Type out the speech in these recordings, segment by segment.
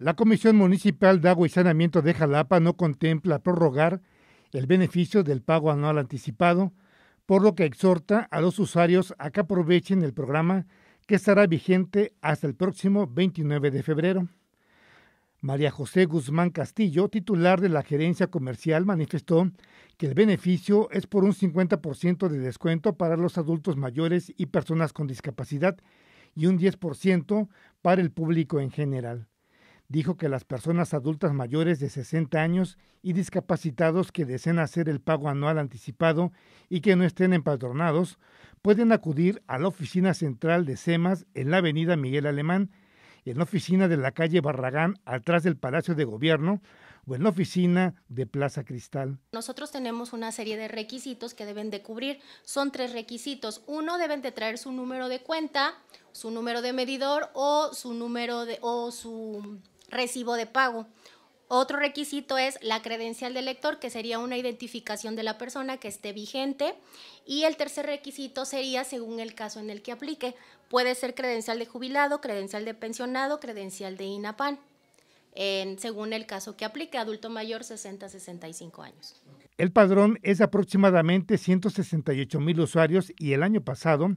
La Comisión Municipal de Agua y Saneamiento de Jalapa no contempla prorrogar el beneficio del pago anual anticipado, por lo que exhorta a los usuarios a que aprovechen el programa que estará vigente hasta el próximo 29 de febrero. María José Guzmán Castillo, titular de la gerencia comercial, manifestó que el beneficio es por un 50% de descuento para los adultos mayores y personas con discapacidad y un 10% para el público en general dijo que las personas adultas mayores de 60 años y discapacitados que deseen hacer el pago anual anticipado y que no estén empadronados pueden acudir a la oficina central de SEMAS en la avenida Miguel Alemán, en la oficina de la calle Barragán atrás del Palacio de Gobierno o en la oficina de Plaza Cristal. Nosotros tenemos una serie de requisitos que deben de cubrir. Son tres requisitos. Uno, deben de traer su número de cuenta, su número de medidor o su número de o su recibo de pago. Otro requisito es la credencial del lector, que sería una identificación de la persona que esté vigente. Y el tercer requisito sería según el caso en el que aplique. Puede ser credencial de jubilado, credencial de pensionado, credencial de INAPAN, según el caso que aplique, adulto mayor 60-65 años. El padrón es aproximadamente 168 mil usuarios y el año pasado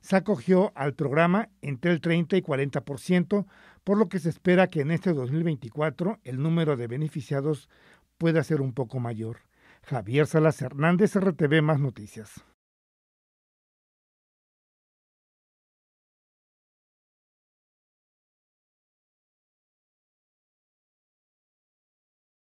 se acogió al programa entre el 30 y 40%, por lo que se espera que en este 2024 el número de beneficiados pueda ser un poco mayor. Javier Salas Hernández, RTV Más Noticias.